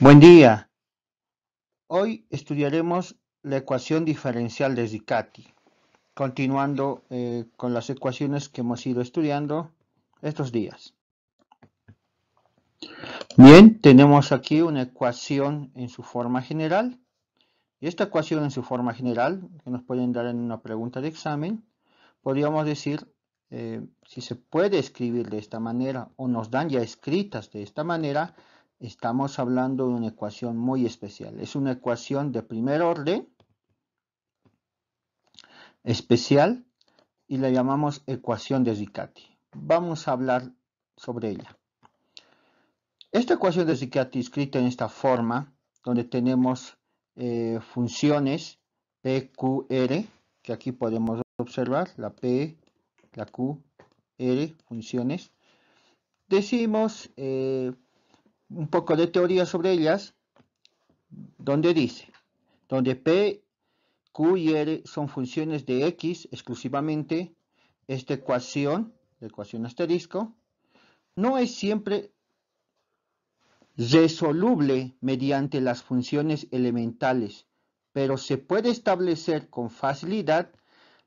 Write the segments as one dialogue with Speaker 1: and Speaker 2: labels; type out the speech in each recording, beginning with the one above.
Speaker 1: Buen día. Hoy estudiaremos la ecuación diferencial de Zicati. Continuando eh, con las ecuaciones que hemos ido estudiando estos días. Bien, tenemos aquí una ecuación en su forma general. Y esta ecuación en su forma general, que nos pueden dar en una pregunta de examen, podríamos decir eh, si se puede escribir de esta manera o nos dan ya escritas de esta manera, estamos hablando de una ecuación muy especial. Es una ecuación de primer orden especial y la llamamos ecuación de Riccati. Vamos a hablar sobre ella. Esta ecuación de Riccati escrita en esta forma, donde tenemos eh, funciones P, Q, R, que aquí podemos observar, la P, la Q, R, funciones. Decimos eh, un poco de teoría sobre ellas, donde dice, donde P, Q y R son funciones de X exclusivamente, esta ecuación, la ecuación asterisco, no es siempre resoluble mediante las funciones elementales, pero se puede establecer con facilidad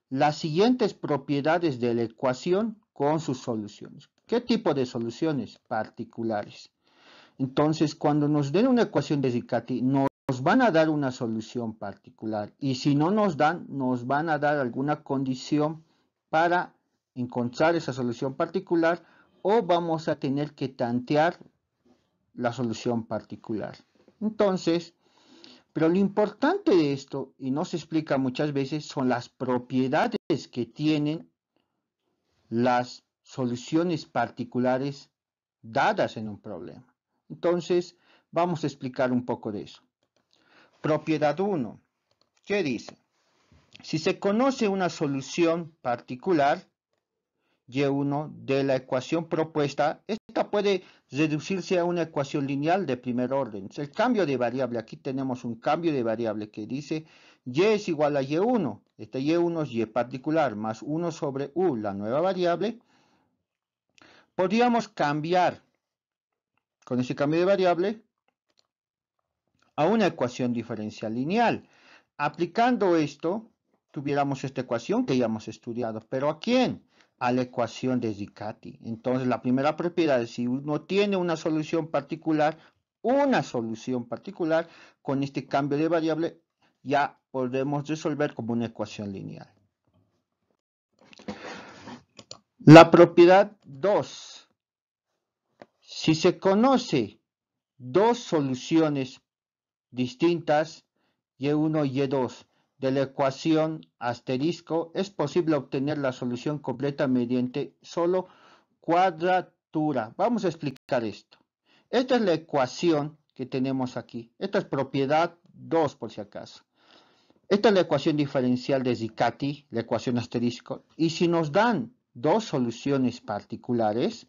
Speaker 1: las siguientes propiedades de la ecuación con sus soluciones. ¿Qué tipo de soluciones particulares? Entonces, cuando nos den una ecuación de Riccati, nos van a dar una solución particular. Y si no nos dan, nos van a dar alguna condición para encontrar esa solución particular o vamos a tener que tantear la solución particular. Entonces, pero lo importante de esto, y no se explica muchas veces, son las propiedades que tienen las soluciones particulares dadas en un problema. Entonces, vamos a explicar un poco de eso. Propiedad 1. ¿Qué dice? Si se conoce una solución particular, y1 de la ecuación propuesta, esta puede reducirse a una ecuación lineal de primer orden. El cambio de variable, aquí tenemos un cambio de variable que dice y es igual a y1. Este y1 es y particular más 1 sobre u, la nueva variable. Podríamos cambiar con ese cambio de variable a una ecuación diferencial lineal. Aplicando esto, tuviéramos esta ecuación que ya hemos estudiado, pero ¿a quién? A la ecuación de Zicati. Entonces, la primera propiedad es si uno tiene una solución particular, una solución particular, con este cambio de variable ya podemos resolver como una ecuación lineal. La propiedad 2 si se conoce dos soluciones distintas, Y1 y Y2, de la ecuación asterisco, es posible obtener la solución completa mediante solo cuadratura. Vamos a explicar esto. Esta es la ecuación que tenemos aquí. Esta es propiedad 2, por si acaso. Esta es la ecuación diferencial de Zicati, la ecuación asterisco. Y si nos dan dos soluciones particulares,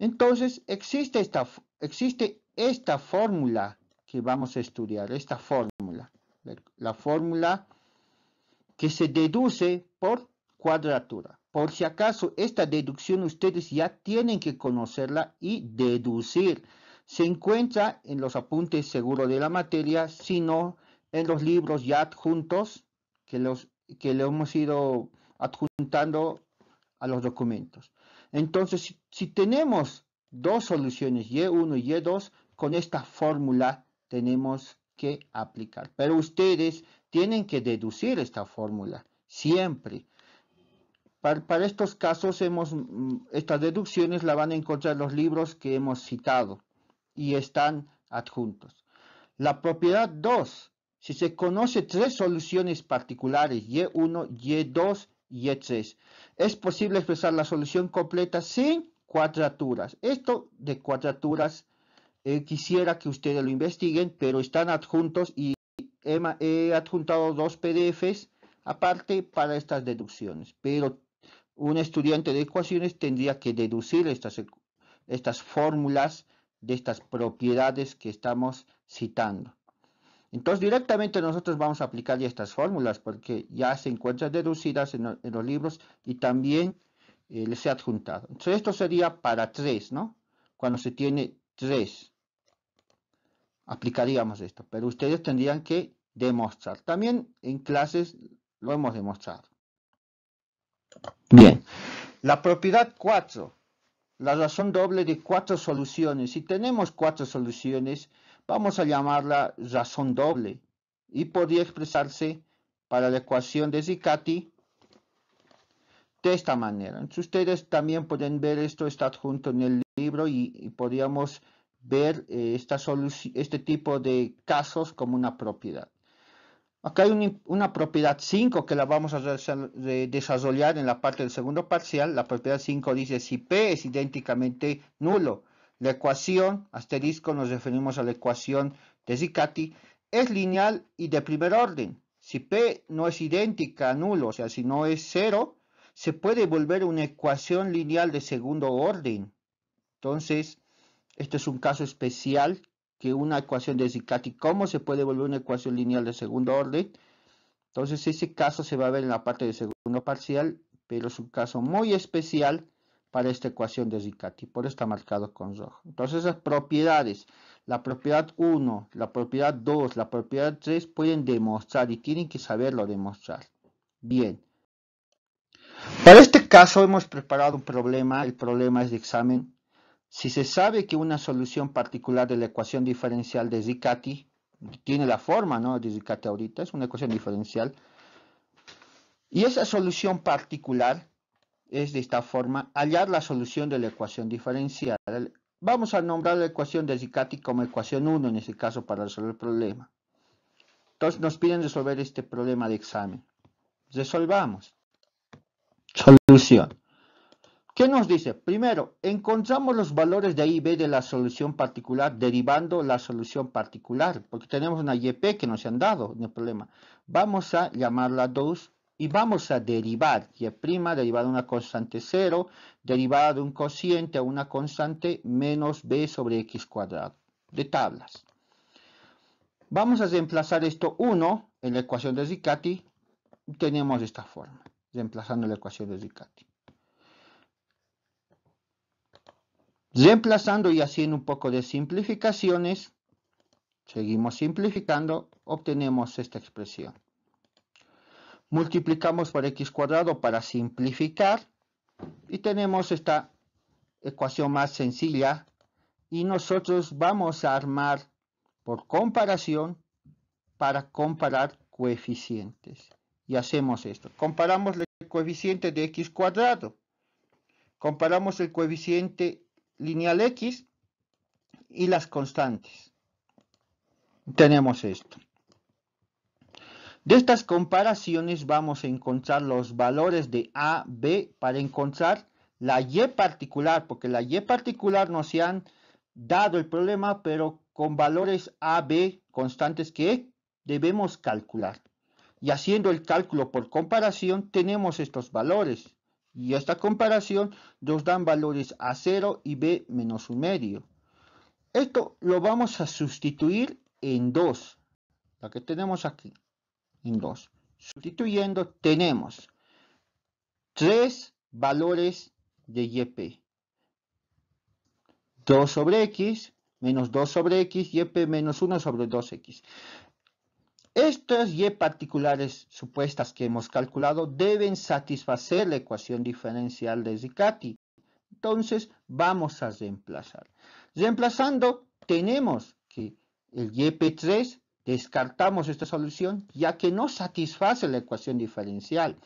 Speaker 1: entonces, existe esta, fórmula que vamos a estudiar, esta fórmula, la fórmula que se deduce por cuadratura. Por si acaso, esta deducción ustedes ya tienen que conocerla y deducir. Se encuentra en los apuntes seguros de la materia, sino en los libros ya adjuntos que, que le hemos ido adjuntando a los documentos. Entonces, si, tenemos dos soluciones, Y1 y Y2, con esta fórmula tenemos que aplicar. Pero ustedes tienen que deducir esta fórmula, siempre. Para, estos casos, mm, estas deducciones las van a encontrar los libros que hemos citado y están adjuntos. La propiedad 2, si se conoce tres soluciones particulares, Y1, Y2 y Es posible expresar la solución completa sin cuadraturas. Esto de cuadraturas eh, quisiera que ustedes lo investiguen, pero están adjuntos y he, adjuntado dos PDFs aparte para estas deducciones. Pero un estudiante de ecuaciones tendría que deducir estas, estas fórmulas de estas propiedades que estamos citando. Entonces directamente nosotros vamos a aplicar ya estas fórmulas porque ya se encuentran deducidas en, los libros y también eh, les he adjuntado. Entonces esto sería para 3, ¿no? Cuando se tiene 3, aplicaríamos esto, pero ustedes tendrían que demostrar. También en clases lo hemos demostrado. Bien, la propiedad 4, la razón doble de cuatro soluciones. Si tenemos cuatro soluciones, vamos a llamarla razón doble, y podría expresarse para la ecuación de Zicati de esta manera. ustedes también pueden ver esto, está adjunto en el libro y, podríamos ver eh, este tipo de casos como una propiedad. Acá hay una propiedad 5 que la vamos a desarrollar en la parte del segundo parcial. La propiedad 5 dice si P es idénticamente nulo. La ecuación, asterisco, nos referimos a la ecuación de Zicati, es lineal y de primer orden. Si P no es idéntica a nulo, o sea, si no es cero, se puede volver una ecuación lineal de segundo orden. Entonces, este es un caso especial que una ecuación de Zicati, ¿cómo se puede volver una ecuación lineal de segundo orden? Entonces, ese caso se va a ver en la parte de segundo parcial, pero es un caso muy especial para esta ecuación de Riccati, por eso está marcado con rojo. Entonces esas propiedades, la propiedad 1, la propiedad 2, la propiedad 3 pueden demostrar y tienen que saberlo demostrar. Bien. Para este caso hemos preparado un problema, el problema es de examen. Si se sabe que una solución particular de la ecuación diferencial de Riccati tiene la forma ¿no? de Riccati ahorita, es una ecuación diferencial, y esa solución particular es de esta forma hallar la solución de la ecuación diferencial. Vamos a nombrar la ecuación de Zicati como ecuación 1 en este caso para resolver el problema. Entonces nos piden resolver este problema de examen. Resolvamos. Solución. ¿Qué nos dice? Primero, encontramos los valores de A y B de la solución particular derivando la solución particular, porque tenemos una YP que nos han dado en el problema. Vamos a llamarla 2 y vamos a derivar y' derivada de una constante 0, derivada de un cociente a una constante menos b sobre x cuadrado de tablas. Vamos a reemplazar esto 1 en la ecuación de Riccati. Tenemos esta forma, reemplazando la ecuación de Riccati. Reemplazando y haciendo un poco de simplificaciones, seguimos simplificando, obtenemos esta expresión multiplicamos por x cuadrado para simplificar y tenemos esta ecuación más sencilla y nosotros vamos a armar por comparación para comparar coeficientes y hacemos esto comparamos el coeficiente de x cuadrado comparamos el coeficiente lineal x y las constantes tenemos esto de estas comparaciones vamos a encontrar los valores de A, B para encontrar la Y particular, porque la Y particular nos han dado el problema, pero con valores A, B constantes que debemos calcular. Y haciendo el cálculo por comparación tenemos estos valores. Y esta comparación nos dan valores A0 y B menos un medio. Esto lo vamos a sustituir en 2, la que tenemos aquí. En 2. Sustituyendo tenemos tres valores de YP. 2 sobre X menos 2 sobre X, YP menos 1 sobre 2X. Estas Y particulares supuestas que hemos calculado deben satisfacer la ecuación diferencial de Zicati. Entonces vamos a reemplazar. Reemplazando tenemos que el YP3 Descartamos esta solución ya que no satisface la ecuación diferencial.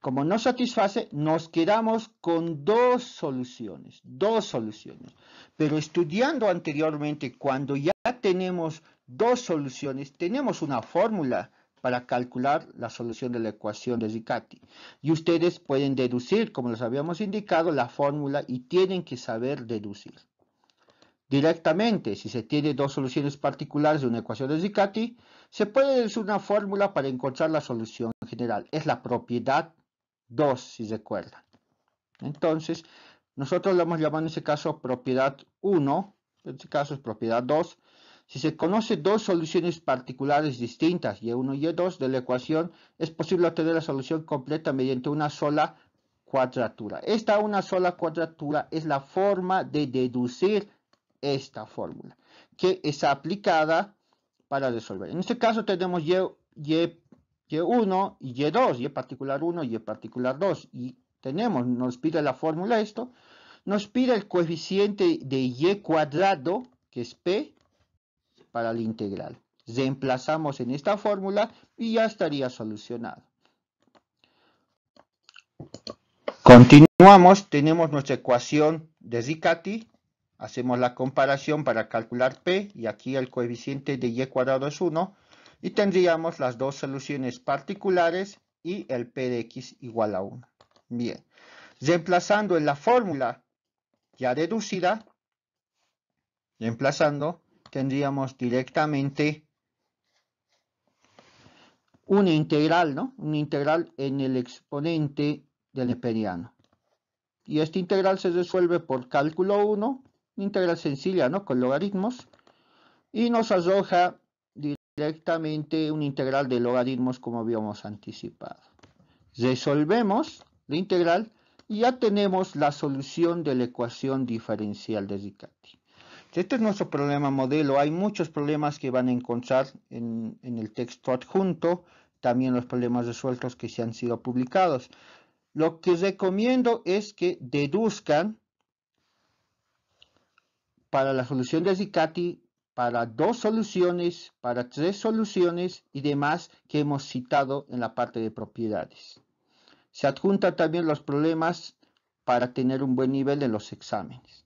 Speaker 1: Como no satisface, nos quedamos con dos soluciones, dos soluciones. Pero estudiando anteriormente, cuando ya tenemos dos soluciones, tenemos una fórmula para calcular la solución de la ecuación de Riccati. Y ustedes pueden deducir, como les habíamos indicado, la fórmula y tienen que saber deducir. Directamente, si se tiene dos soluciones particulares de una ecuación de Zicati, se puede deducir una fórmula para encontrar la solución general. Es la propiedad 2, si recuerdan. Entonces, nosotros lo hemos llamado en ese caso propiedad 1, en este caso es propiedad 2. Si se conoce dos soluciones particulares distintas, y1 y y2 de la ecuación, es posible obtener la solución completa mediante una sola cuadratura. Esta una sola cuadratura es la forma de deducir esta fórmula, que es aplicada para resolver. En este caso tenemos y, y2, y particular 1 y particular 2, y tenemos, nos pide la fórmula esto, nos pide el coeficiente de y cuadrado, que es p, para la integral. Reemplazamos en esta fórmula y ya estaría solucionado. Continuamos, tenemos nuestra ecuación de Riccati Hacemos la comparación para calcular P y aquí el coeficiente de Y cuadrado es 1 y tendríamos las dos soluciones particulares y el P de X igual a 1. Bien, reemplazando en la fórmula ya deducida, reemplazando, tendríamos directamente una integral, ¿no? Una integral en el exponente del neperiano. Y esta integral se resuelve por cálculo 1 integral sencilla ¿no? con logaritmos, y nos arroja directamente una integral de logaritmos como habíamos anticipado. Resolvemos la integral y ya tenemos la solución de la ecuación diferencial de Riccati. Este es nuestro problema modelo. Hay muchos problemas que van a encontrar en, en el texto adjunto, también los problemas resueltos que se han sido publicados. Lo que recomiendo es que deduzcan para la solución de Zicati, para dos soluciones, para tres soluciones y demás que hemos citado en la parte de propiedades. Se adjuntan también los problemas para tener un buen nivel en los exámenes.